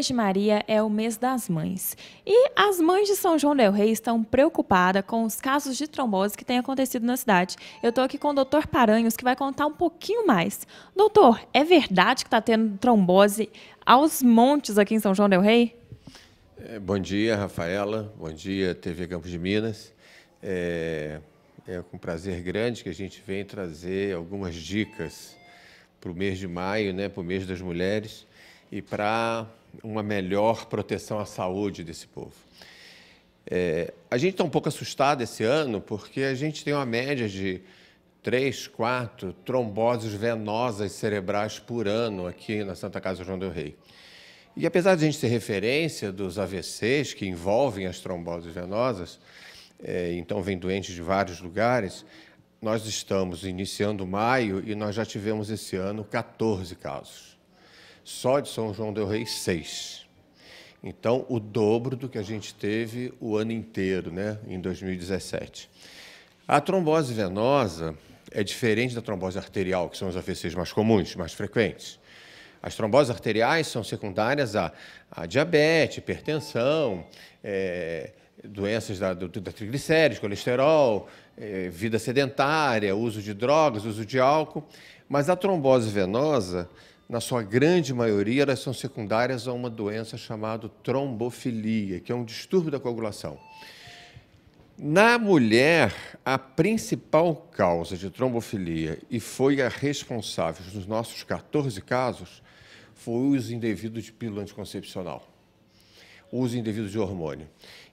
mês de Maria é o mês das mães. E as mães de São João del Rei estão preocupadas com os casos de trombose que têm acontecido na cidade. Eu estou aqui com o doutor Paranhos, que vai contar um pouquinho mais. Doutor, é verdade que está tendo trombose aos montes aqui em São João del Rei? É, bom dia, Rafaela. Bom dia, TV Campos de Minas. É, é com prazer grande que a gente vem trazer algumas dicas para o mês de maio, né, para o mês das mulheres, e para uma melhor proteção à saúde desse povo. É, a gente está um pouco assustado esse ano porque a gente tem uma média de três, quatro tromboses venosas cerebrais por ano aqui na Santa Casa João del Rei. E apesar de a gente ser referência dos AVCs que envolvem as tromboses venosas, é, então vem doentes de vários lugares, nós estamos iniciando maio e nós já tivemos esse ano 14 casos. Só de São João del Rei, seis. Então, o dobro do que a gente teve o ano inteiro, né, em 2017. A trombose venosa é diferente da trombose arterial, que são os AVCs mais comuns, mais frequentes. As tromboses arteriais são secundárias a, a diabetes, hipertensão, é, doenças da, do, da triglicérides, colesterol, é, vida sedentária, uso de drogas, uso de álcool. Mas a trombose venosa na sua grande maioria, elas são secundárias a uma doença chamada trombofilia, que é um distúrbio da coagulação. Na mulher, a principal causa de trombofilia, e foi a responsável nos nossos 14 casos, foi o uso indevido de pílula anticoncepcional, o uso indevido de hormônio.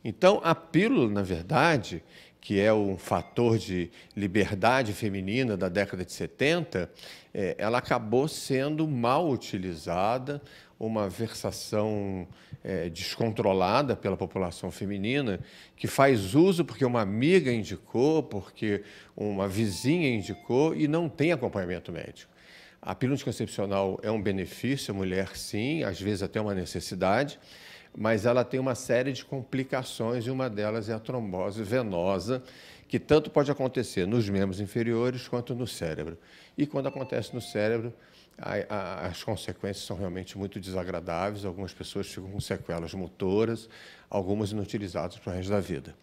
Então, a pílula, na verdade, que é um fator de liberdade feminina da década de 70, é, ela acabou sendo mal utilizada, uma versação é, descontrolada pela população feminina, que faz uso porque uma amiga indicou, porque uma vizinha indicou e não tem acompanhamento médico. A pílula anticoncepcional é um benefício, a mulher sim, às vezes até uma necessidade, mas ela tem uma série de complicações e uma delas é a trombose venosa, que tanto pode acontecer nos membros inferiores quanto no cérebro. E quando acontece no cérebro, as consequências são realmente muito desagradáveis. Algumas pessoas ficam com sequelas motoras, algumas inutilizadas para o resto da vida.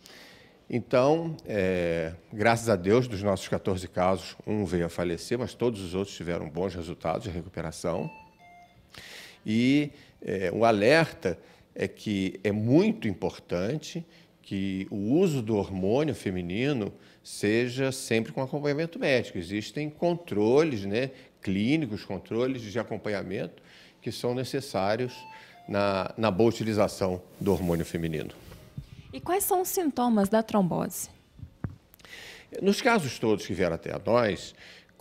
Então, é, graças a Deus, dos nossos 14 casos, um veio a falecer, mas todos os outros tiveram bons resultados de recuperação. E é, um alerta é que é muito importante que o uso do hormônio feminino seja sempre com acompanhamento médico. Existem controles né, clínicos, controles de acompanhamento que são necessários na, na boa utilização do hormônio feminino. E quais são os sintomas da trombose? Nos casos todos que vieram até a nós,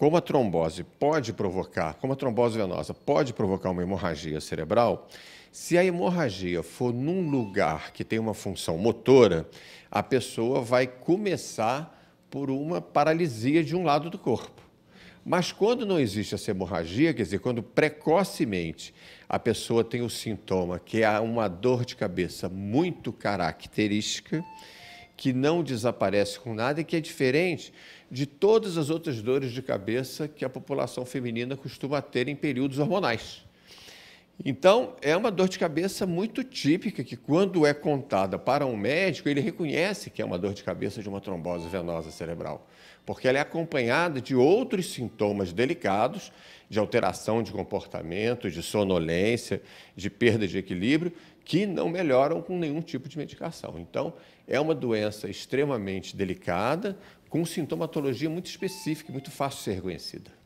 como a trombose pode provocar, como a trombose venosa pode provocar uma hemorragia cerebral, se a hemorragia for num lugar que tem uma função motora, a pessoa vai começar por uma paralisia de um lado do corpo. Mas quando não existe essa hemorragia, quer dizer, quando precocemente a pessoa tem o sintoma que é uma dor de cabeça muito característica, que não desaparece com nada e que é diferente de todas as outras dores de cabeça que a população feminina costuma ter em períodos hormonais. Então, é uma dor de cabeça muito típica que, quando é contada para um médico, ele reconhece que é uma dor de cabeça de uma trombose venosa cerebral, porque ela é acompanhada de outros sintomas delicados, de alteração de comportamento, de sonolência, de perda de equilíbrio, que não melhoram com nenhum tipo de medicação. Então, é uma doença extremamente delicada, com sintomatologia muito específica e muito fácil de ser reconhecida.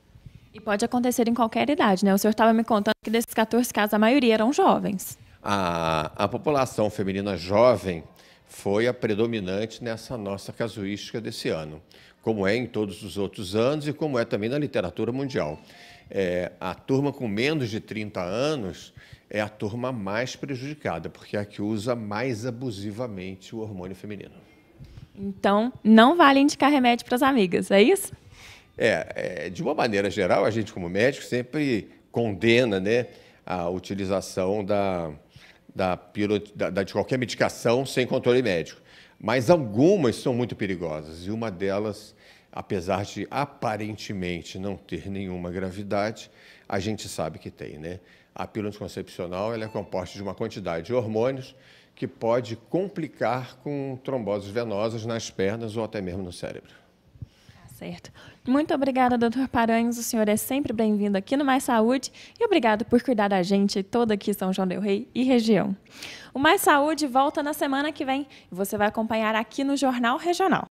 E pode acontecer em qualquer idade, né? O senhor estava me contando que desses 14 casos, a maioria eram jovens. A, a população feminina jovem foi a predominante nessa nossa casuística desse ano, como é em todos os outros anos e como é também na literatura mundial. É, a turma com menos de 30 anos é a turma mais prejudicada, porque é a que usa mais abusivamente o hormônio feminino. Então, não vale indicar remédio para as amigas, é isso? É, é, de uma maneira geral, a gente, como médico, sempre condena né, a utilização da, da, piro, da, da, de qualquer medicação sem controle médico. Mas algumas são muito perigosas e uma delas, apesar de aparentemente não ter nenhuma gravidade, a gente sabe que tem. Né? A pílula anticoncepcional ela é composta de uma quantidade de hormônios que pode complicar com tromboses venosas nas pernas ou até mesmo no cérebro certo. Muito obrigada, doutor Paranhos. O senhor é sempre bem-vindo aqui no Mais Saúde e obrigado por cuidar da gente toda aqui em São João del Rei e região. O Mais Saúde volta na semana que vem e você vai acompanhar aqui no Jornal Regional.